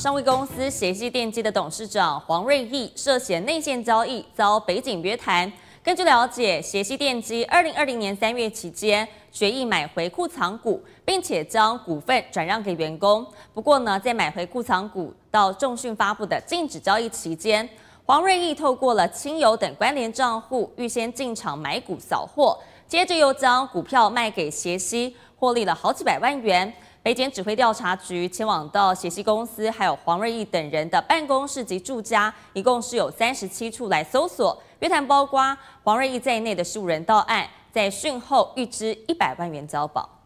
上位公司协系电机的董事长黄瑞义涉嫌内线交易，遭北警约谈。根据了解，协系电机二零二零年三月期间决议买回库藏股，并且将股份转让给员工。不过呢，在买回库藏股到重讯发布的禁止交易期间，黄瑞义透过了亲友等关联账户预先进场买股扫货，接着又将股票卖给协西，获利了好几百万元。北检指挥调查局前往到协兴公司，还有黄瑞义等人的办公室及住家，一共是有三十七处来搜索，约谈包括黄瑞义在内的十五人到案，在讯后预支一百万元交保。